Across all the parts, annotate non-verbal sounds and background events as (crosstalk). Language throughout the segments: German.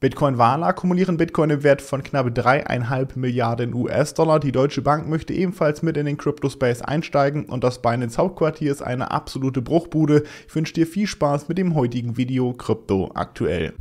Bitcoin-Wahler akkumulieren Bitcoin im Wert von knapp 3,5 Milliarden US-Dollar. Die Deutsche Bank möchte ebenfalls mit in den Crypto-Space einsteigen und das Binance Hauptquartier ist eine absolute Bruchbude. Ich wünsche dir viel Spaß mit dem heutigen Video Krypto aktuell.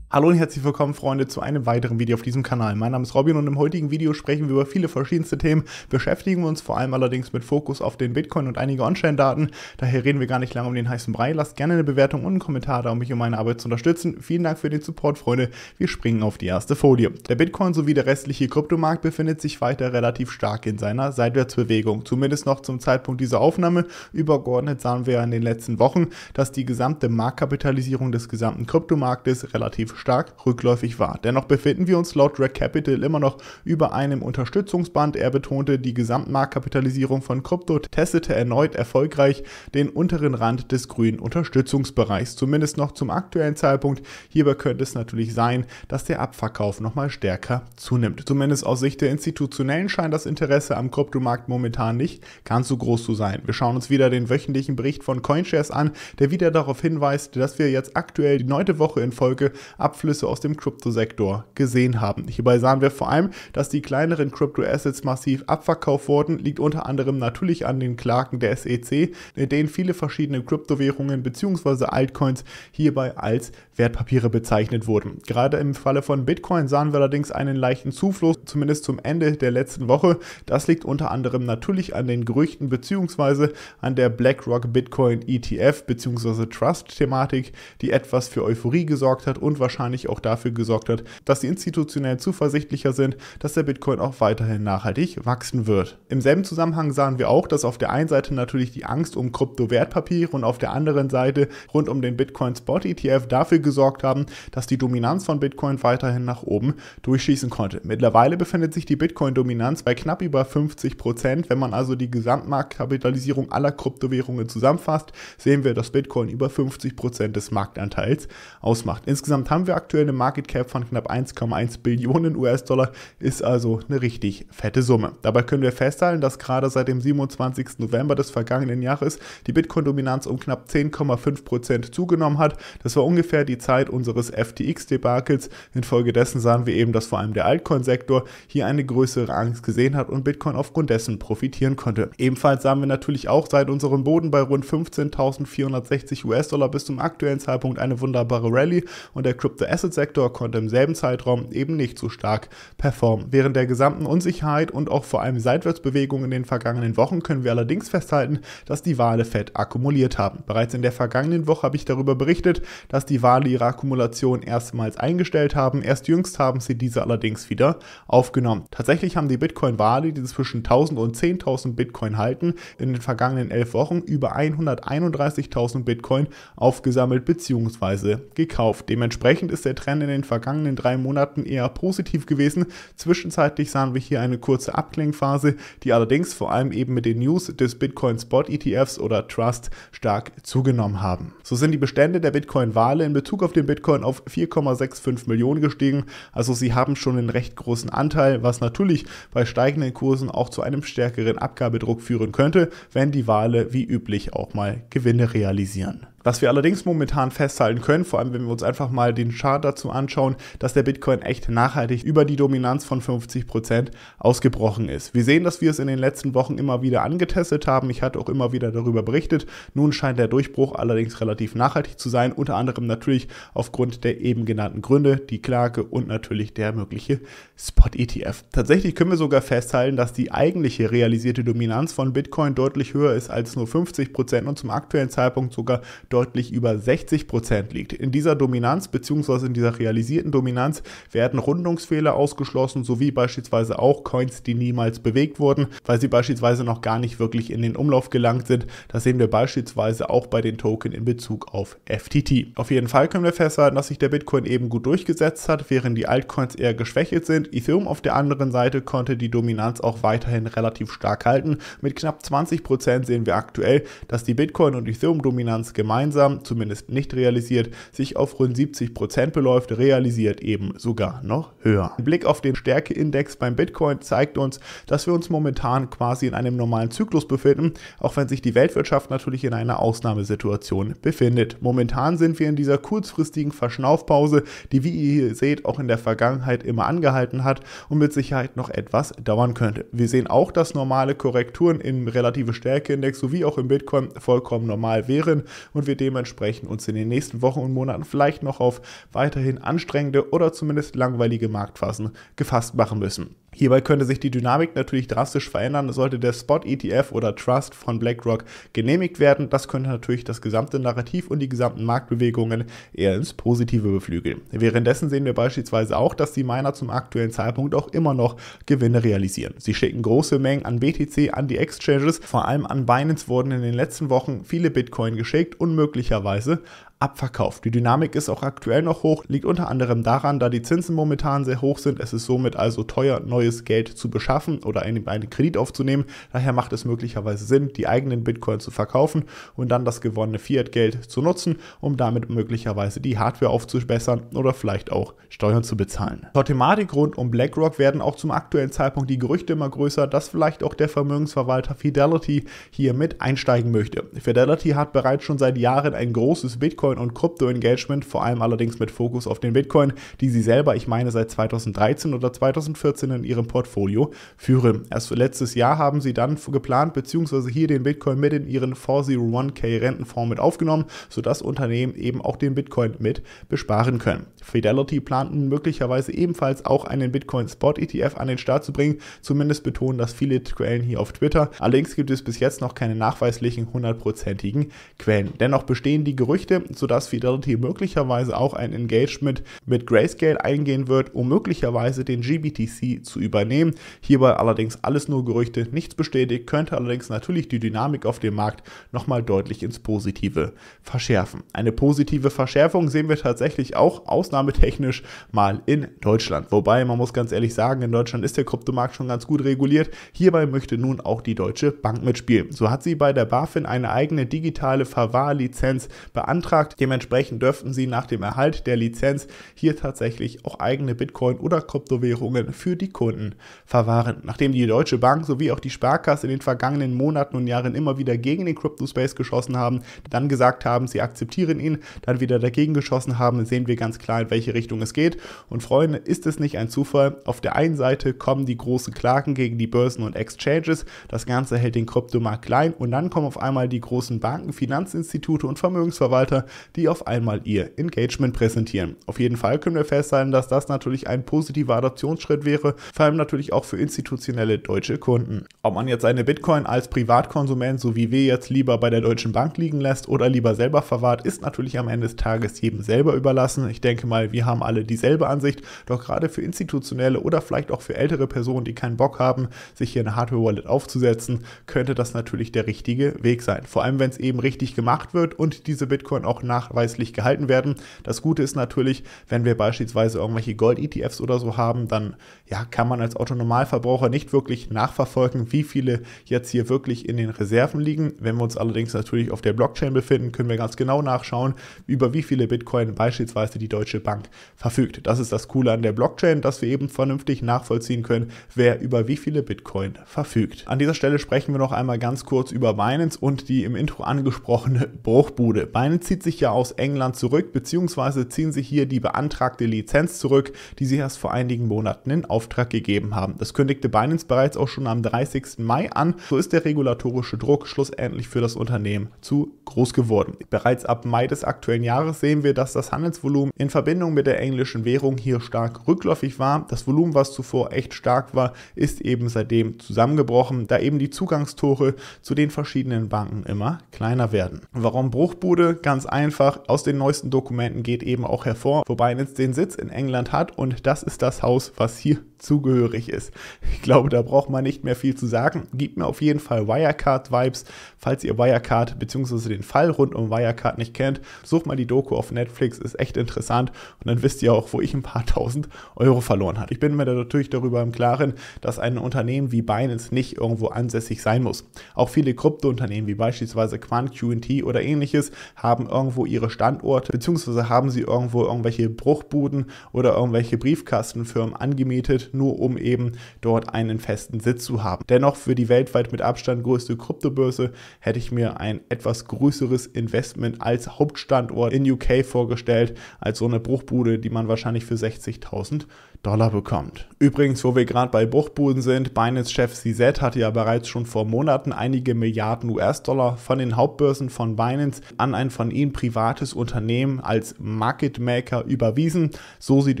Hallo und herzlich willkommen, Freunde, zu einem weiteren Video auf diesem Kanal. Mein Name ist Robin und im heutigen Video sprechen wir über viele verschiedenste Themen, beschäftigen wir uns vor allem allerdings mit Fokus auf den Bitcoin und einige On-Chain-Daten. Daher reden wir gar nicht lange um den heißen Brei. Lasst gerne eine Bewertung und einen Kommentar da, um mich und meine Arbeit zu unterstützen. Vielen Dank für den Support, Freunde. Wir springen auf die erste Folie. Der Bitcoin sowie der restliche Kryptomarkt befindet sich weiter relativ stark in seiner Seitwärtsbewegung. Zumindest noch zum Zeitpunkt dieser Aufnahme. Übergeordnet sahen wir in den letzten Wochen, dass die gesamte Marktkapitalisierung des gesamten Kryptomarktes relativ stark stark rückläufig war. Dennoch befinden wir uns laut Red Capital immer noch über einem Unterstützungsband. Er betonte, die Gesamtmarktkapitalisierung von Krypto testete erneut erfolgreich den unteren Rand des grünen Unterstützungsbereichs, zumindest noch zum aktuellen Zeitpunkt. Hierbei könnte es natürlich sein, dass der Abverkauf nochmal stärker zunimmt. Zumindest aus Sicht der Institutionellen scheint das Interesse am Kryptomarkt momentan nicht ganz so groß zu sein. Wir schauen uns wieder den wöchentlichen Bericht von CoinShares an, der wieder darauf hinweist, dass wir jetzt aktuell die neunte Woche in Folge Abflüsse aus dem Kryptosektor gesehen haben. Hierbei sahen wir vor allem, dass die kleineren Kryptoassets massiv abverkauft wurden, liegt unter anderem natürlich an den Klagen der SEC, in denen viele verschiedene Kryptowährungen bzw. Altcoins hierbei als Wertpapiere bezeichnet wurden. Gerade im Falle von Bitcoin sahen wir allerdings einen leichten Zufluss, zumindest zum Ende der letzten Woche. Das liegt unter anderem natürlich an den Gerüchten bzw. an der BlackRock Bitcoin ETF bzw. Trust-Thematik, die etwas für Euphorie gesorgt hat und wahrscheinlich wahrscheinlich auch dafür gesorgt hat, dass sie institutionell zuversichtlicher sind, dass der Bitcoin auch weiterhin nachhaltig wachsen wird. Im selben Zusammenhang sahen wir auch, dass auf der einen Seite natürlich die Angst um Kryptowertpapiere und auf der anderen Seite rund um den Bitcoin Spot ETF dafür gesorgt haben, dass die Dominanz von Bitcoin weiterhin nach oben durchschießen konnte. Mittlerweile befindet sich die Bitcoin-Dominanz bei knapp über 50 Prozent. Wenn man also die Gesamtmarktkapitalisierung aller Kryptowährungen zusammenfasst, sehen wir, dass Bitcoin über 50 Prozent des Marktanteils ausmacht. Insgesamt haben haben wir aktuell eine Market Cap von knapp 1,1 Billionen US-Dollar, ist also eine richtig fette Summe. Dabei können wir festhalten, dass gerade seit dem 27. November des vergangenen Jahres die Bitcoin-Dominanz um knapp 10,5% zugenommen hat. Das war ungefähr die Zeit unseres FTX-Debakels. Infolgedessen sahen wir eben, dass vor allem der Altcoin-Sektor hier eine größere Angst gesehen hat und Bitcoin aufgrund dessen profitieren konnte. Ebenfalls sahen wir natürlich auch seit unserem Boden bei rund 15.460 US-Dollar bis zum aktuellen Zeitpunkt eine wunderbare Rallye und der Crypto der Asset-Sektor konnte im selben Zeitraum eben nicht so stark performen. Während der gesamten Unsicherheit und auch vor allem Seitwärtsbewegung in den vergangenen Wochen können wir allerdings festhalten, dass die Wale Fett akkumuliert haben. Bereits in der vergangenen Woche habe ich darüber berichtet, dass die Wale ihre Akkumulation erstmals eingestellt haben. Erst jüngst haben sie diese allerdings wieder aufgenommen. Tatsächlich haben die Bitcoin-Wale, die zwischen 1000 und 10.000 Bitcoin halten, in den vergangenen elf Wochen über 131.000 Bitcoin aufgesammelt bzw. gekauft. Dementsprechend Dementsprechend ist der Trend in den vergangenen drei Monaten eher positiv gewesen. Zwischenzeitlich sahen wir hier eine kurze Abklingphase, die allerdings vor allem eben mit den News des Bitcoin Spot ETFs oder Trust stark zugenommen haben. So sind die Bestände der Bitcoin-Wale in Bezug auf den Bitcoin auf 4,65 Millionen gestiegen. Also sie haben schon einen recht großen Anteil, was natürlich bei steigenden Kursen auch zu einem stärkeren Abgabedruck führen könnte, wenn die Wale wie üblich auch mal Gewinne realisieren. Was wir allerdings momentan festhalten können, vor allem wenn wir uns einfach mal den Chart dazu anschauen, dass der Bitcoin echt nachhaltig über die Dominanz von 50% ausgebrochen ist. Wir sehen, dass wir es in den letzten Wochen immer wieder angetestet haben. Ich hatte auch immer wieder darüber berichtet. Nun scheint der Durchbruch allerdings relativ nachhaltig zu sein, unter anderem natürlich aufgrund der eben genannten Gründe, die Klage und natürlich der mögliche Spot-ETF. Tatsächlich können wir sogar festhalten, dass die eigentliche realisierte Dominanz von Bitcoin deutlich höher ist als nur 50% und zum aktuellen Zeitpunkt sogar deutlich deutlich über 60 Prozent liegt. In dieser Dominanz bzw. in dieser realisierten Dominanz werden Rundungsfehler ausgeschlossen, sowie beispielsweise auch Coins, die niemals bewegt wurden, weil sie beispielsweise noch gar nicht wirklich in den Umlauf gelangt sind. Das sehen wir beispielsweise auch bei den Token in Bezug auf FTT. Auf jeden Fall können wir festhalten, dass sich der Bitcoin eben gut durchgesetzt hat, während die Altcoins eher geschwächelt sind. Ethereum auf der anderen Seite konnte die Dominanz auch weiterhin relativ stark halten. Mit knapp 20% Prozent sehen wir aktuell, dass die Bitcoin- und Ethereum-Dominanz gemeinsam gemeinsam, zumindest nicht realisiert, sich auf rund 70% Prozent beläuft, realisiert eben sogar noch höher. Ein Blick auf den Stärkeindex beim Bitcoin zeigt uns, dass wir uns momentan quasi in einem normalen Zyklus befinden, auch wenn sich die Weltwirtschaft natürlich in einer Ausnahmesituation befindet. Momentan sind wir in dieser kurzfristigen Verschnaufpause, die wie ihr hier seht auch in der Vergangenheit immer angehalten hat und mit Sicherheit noch etwas dauern könnte. Wir sehen auch, dass normale Korrekturen im relative Stärkeindex sowie auch im Bitcoin vollkommen normal wären und wir dementsprechend uns in den nächsten Wochen und Monaten vielleicht noch auf weiterhin anstrengende oder zumindest langweilige Marktphasen gefasst machen müssen. Hierbei könnte sich die Dynamik natürlich drastisch verändern, sollte der Spot ETF oder Trust von BlackRock genehmigt werden. Das könnte natürlich das gesamte Narrativ und die gesamten Marktbewegungen eher ins Positive beflügeln. Währenddessen sehen wir beispielsweise auch, dass die Miner zum aktuellen Zeitpunkt auch immer noch Gewinne realisieren. Sie schicken große Mengen an BTC an die Exchanges, vor allem an Binance wurden in den letzten Wochen viele Bitcoin geschickt und möglicherweise abverkauft. Die Dynamik ist auch aktuell noch hoch, liegt unter anderem daran, da die Zinsen momentan sehr hoch sind. Es ist somit also teuer, neues Geld zu beschaffen oder einen, einen Kredit aufzunehmen. Daher macht es möglicherweise Sinn, die eigenen Bitcoin zu verkaufen und dann das gewonnene Fiat-Geld zu nutzen, um damit möglicherweise die Hardware aufzubessern oder vielleicht auch Steuern zu bezahlen. Zur Thematik rund um BlackRock werden auch zum aktuellen Zeitpunkt die Gerüchte immer größer, dass vielleicht auch der Vermögensverwalter Fidelity hier mit einsteigen möchte. Fidelity hat bereits schon seit Jahren ein großes Bitcoin Bitcoin und Krypto-Engagement, vor allem allerdings mit Fokus auf den Bitcoin, die sie selber, ich meine, seit 2013 oder 2014 in ihrem Portfolio führen. Erst letztes Jahr haben sie dann geplant, beziehungsweise hier den Bitcoin mit in ihren 401k Rentenfonds mit aufgenommen, sodass Unternehmen eben auch den Bitcoin mit besparen können. Fidelity plant nun möglicherweise ebenfalls auch einen Bitcoin Spot ETF an den Start zu bringen, zumindest betonen das viele Quellen hier auf Twitter. Allerdings gibt es bis jetzt noch keine nachweislichen hundertprozentigen Quellen. Dennoch bestehen die Gerüchte, sodass Fidelity möglicherweise auch ein Engagement mit Grayscale eingehen wird, um möglicherweise den GBTC zu übernehmen. Hierbei allerdings alles nur Gerüchte, nichts bestätigt, könnte allerdings natürlich die Dynamik auf dem Markt nochmal deutlich ins Positive verschärfen. Eine positive Verschärfung sehen wir tatsächlich auch ausnahmetechnisch mal in Deutschland. Wobei man muss ganz ehrlich sagen, in Deutschland ist der Kryptomarkt schon ganz gut reguliert. Hierbei möchte nun auch die Deutsche Bank mitspielen. So hat sie bei der BaFin eine eigene digitale Verwahrlizenz beantragt Markt. Dementsprechend dürften Sie nach dem Erhalt der Lizenz hier tatsächlich auch eigene Bitcoin oder Kryptowährungen für die Kunden verwahren. Nachdem die Deutsche Bank sowie auch die Sparkasse in den vergangenen Monaten und Jahren immer wieder gegen den Crypto-Space geschossen haben, dann gesagt haben, sie akzeptieren ihn, dann wieder dagegen geschossen haben, sehen wir ganz klar, in welche Richtung es geht. Und Freunde, ist es nicht ein Zufall? Auf der einen Seite kommen die großen Klagen gegen die Börsen und Exchanges, das Ganze hält den Kryptomarkt klein und dann kommen auf einmal die großen Banken, Finanzinstitute und Vermögensverwalter die auf einmal ihr Engagement präsentieren. Auf jeden Fall können wir festhalten, dass das natürlich ein positiver Adoptionsschritt wäre, vor allem natürlich auch für institutionelle deutsche Kunden. Ob man jetzt eine Bitcoin als Privatkonsument, so wie wir jetzt, lieber bei der Deutschen Bank liegen lässt oder lieber selber verwahrt, ist natürlich am Ende des Tages jedem selber überlassen. Ich denke mal, wir haben alle dieselbe Ansicht, doch gerade für institutionelle oder vielleicht auch für ältere Personen, die keinen Bock haben, sich hier eine Hardware-Wallet aufzusetzen, könnte das natürlich der richtige Weg sein. Vor allem, wenn es eben richtig gemacht wird und diese Bitcoin auch nachweislich gehalten werden. Das Gute ist natürlich, wenn wir beispielsweise irgendwelche Gold-ETFs oder so haben, dann ja, kann man als Autonomalverbraucher nicht wirklich nachverfolgen, wie viele jetzt hier wirklich in den Reserven liegen. Wenn wir uns allerdings natürlich auf der Blockchain befinden, können wir ganz genau nachschauen, über wie viele Bitcoin beispielsweise die Deutsche Bank verfügt. Das ist das Coole an der Blockchain, dass wir eben vernünftig nachvollziehen können, wer über wie viele Bitcoin verfügt. An dieser Stelle sprechen wir noch einmal ganz kurz über Binance und die im Intro angesprochene Bruchbude. Binance zieht sich sich ja aus England zurück, beziehungsweise ziehen sie hier die beantragte Lizenz zurück, die sie erst vor einigen Monaten in Auftrag gegeben haben. Das kündigte Binance bereits auch schon am 30. Mai an. So ist der regulatorische Druck schlussendlich für das Unternehmen zu groß geworden. Bereits ab Mai des aktuellen Jahres sehen wir, dass das Handelsvolumen in Verbindung mit der englischen Währung hier stark rückläufig war. Das Volumen, was zuvor echt stark war, ist eben seitdem zusammengebrochen, da eben die Zugangstore zu den verschiedenen Banken immer kleiner werden. Warum Bruchbude? Ganz einfach einfach aus den neuesten Dokumenten geht eben auch hervor, wobei Binance den Sitz in England hat und das ist das Haus, was hier zugehörig ist. Ich glaube, da braucht man nicht mehr viel zu sagen. Gibt mir auf jeden Fall Wirecard-Vibes. Falls ihr Wirecard bzw. den Fall rund um Wirecard nicht kennt, sucht mal die Doku auf Netflix, ist echt interessant und dann wisst ihr auch, wo ich ein paar (laughs) tausend Euro verloren habe. Ich bin mir da natürlich darüber im Klaren, dass ein Unternehmen wie Binance nicht irgendwo ansässig sein muss. Auch viele Kryptounternehmen wie beispielsweise Quant, QNT oder ähnliches haben irgendwo irgendwo ihre Standorte, beziehungsweise haben sie irgendwo irgendwelche Bruchbuden oder irgendwelche Briefkastenfirmen angemietet, nur um eben dort einen festen Sitz zu haben. Dennoch für die weltweit mit Abstand größte Kryptobörse hätte ich mir ein etwas größeres Investment als Hauptstandort in UK vorgestellt, als so eine Bruchbude, die man wahrscheinlich für 60.000 Dollar bekommt. Übrigens, wo wir gerade bei Bruchbuden sind, Binance-Chef CZ hatte ja bereits schon vor Monaten einige Milliarden US-Dollar von den Hauptbörsen von Binance an ein von ihm privates Unternehmen als Market Maker überwiesen. So sieht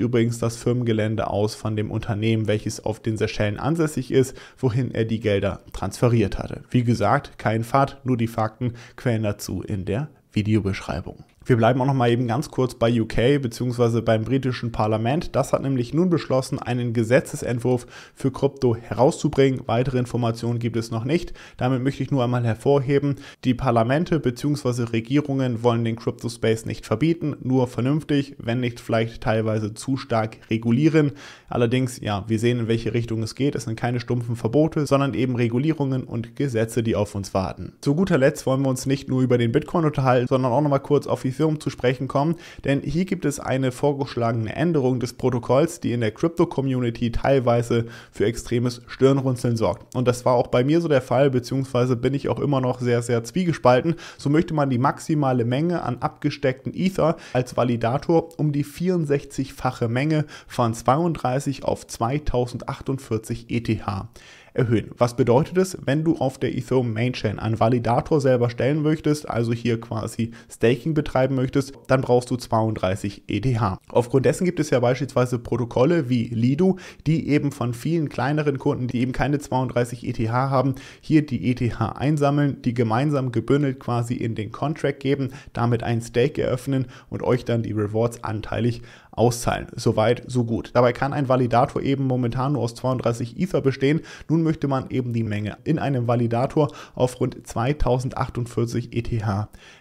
übrigens das Firmengelände aus von dem Unternehmen, welches auf den Seychellen ansässig ist, wohin er die Gelder transferiert hatte. Wie gesagt, kein Fahrt, nur die Fakten, Quellen dazu in der Videobeschreibung. Wir bleiben auch noch mal eben ganz kurz bei UK bzw. beim britischen Parlament. Das hat nämlich nun beschlossen, einen Gesetzesentwurf für Krypto herauszubringen. Weitere Informationen gibt es noch nicht. Damit möchte ich nur einmal hervorheben, die Parlamente bzw. Regierungen wollen den Crypto Space nicht verbieten, nur vernünftig, wenn nicht vielleicht teilweise zu stark regulieren. Allerdings, ja, wir sehen in welche Richtung es geht. Es sind keine stumpfen Verbote, sondern eben Regulierungen und Gesetze, die auf uns warten. Zu guter Letzt wollen wir uns nicht nur über den Bitcoin unterhalten, sondern auch noch mal kurz auf die Ethereum zu sprechen kommen, denn hier gibt es eine vorgeschlagene Änderung des Protokolls, die in der Crypto-Community teilweise für extremes Stirnrunzeln sorgt. Und das war auch bei mir so der Fall, beziehungsweise bin ich auch immer noch sehr, sehr zwiegespalten. So möchte man die maximale Menge an abgesteckten Ether als Validator um die 64-fache Menge von 32 auf 2048 ETH erhöhen. Was bedeutet es, wenn du auf der Ethereum Mainchain einen Validator selber stellen möchtest, also hier quasi Staking betreiben möchtest, dann brauchst du 32 ETH. Aufgrund dessen gibt es ja beispielsweise Protokolle wie Lido, die eben von vielen kleineren Kunden, die eben keine 32 ETH haben, hier die ETH einsammeln, die gemeinsam gebündelt quasi in den Contract geben, damit ein Stake eröffnen und euch dann die Rewards anteilig auszahlen. Soweit, so gut. Dabei kann ein Validator eben momentan nur aus 32 Ether bestehen. Nun möchte man eben die Menge in einem Validator auf rund 2048 ETH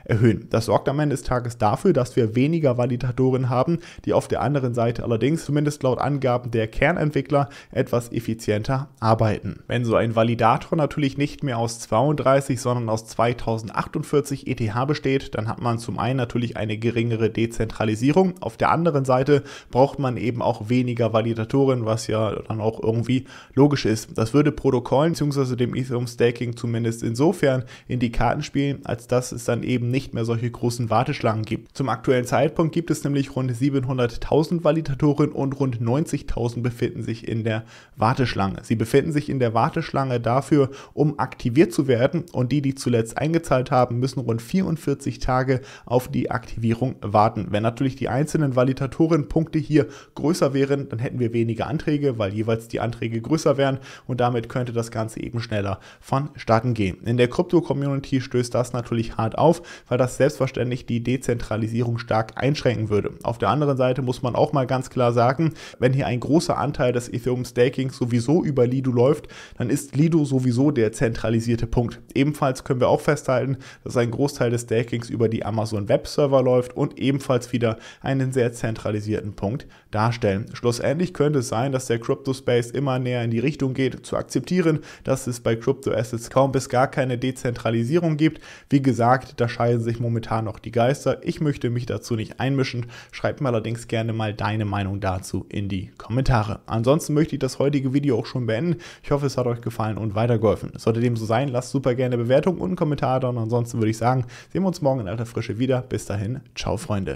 erhöhen. Das sorgt am Ende des Tages dafür, dass wir weniger Validatoren haben, die auf der anderen Seite allerdings, zumindest laut Angaben der Kernentwickler, etwas effizienter arbeiten. Wenn so ein Validator natürlich nicht mehr aus 32, sondern aus 2048 ETH besteht, dann hat man zum einen natürlich eine geringere Dezentralisierung, auf der anderen Seite Seite braucht man eben auch weniger Validatoren, was ja dann auch irgendwie logisch ist. Das würde Protokollen bzw. dem Ethereum Staking zumindest insofern in die Karten spielen, als dass es dann eben nicht mehr solche großen Warteschlangen gibt. Zum aktuellen Zeitpunkt gibt es nämlich rund 700.000 Validatoren und rund 90.000 befinden sich in der Warteschlange. Sie befinden sich in der Warteschlange dafür, um aktiviert zu werden und die, die zuletzt eingezahlt haben, müssen rund 44 Tage auf die Aktivierung warten. Wenn natürlich die einzelnen Validatoren höheren Punkte hier größer wären, dann hätten wir weniger Anträge, weil jeweils die Anträge größer wären und damit könnte das Ganze eben schneller vonstatten gehen. In der Krypto-Community stößt das natürlich hart auf, weil das selbstverständlich die Dezentralisierung stark einschränken würde. Auf der anderen Seite muss man auch mal ganz klar sagen, wenn hier ein großer Anteil des Ethereum-Stakings sowieso über Lido läuft, dann ist Lido sowieso der zentralisierte Punkt. Ebenfalls können wir auch festhalten, dass ein Großteil des Stakings über die Amazon Web Server läuft und ebenfalls wieder einen sehr zentralisierten kritisierten Punkt darstellen. Schlussendlich könnte es sein, dass der Crypto-Space immer näher in die Richtung geht, zu akzeptieren, dass es bei Crypto-Assets kaum bis gar keine Dezentralisierung gibt. Wie gesagt, da scheiden sich momentan noch die Geister. Ich möchte mich dazu nicht einmischen. Schreib mir allerdings gerne mal deine Meinung dazu in die Kommentare. Ansonsten möchte ich das heutige Video auch schon beenden. Ich hoffe, es hat euch gefallen und weitergeholfen. sollte dem so sein, lasst super gerne Bewertung und Kommentare da und ansonsten würde ich sagen, sehen wir uns morgen in alter Frische wieder. Bis dahin, ciao Freunde.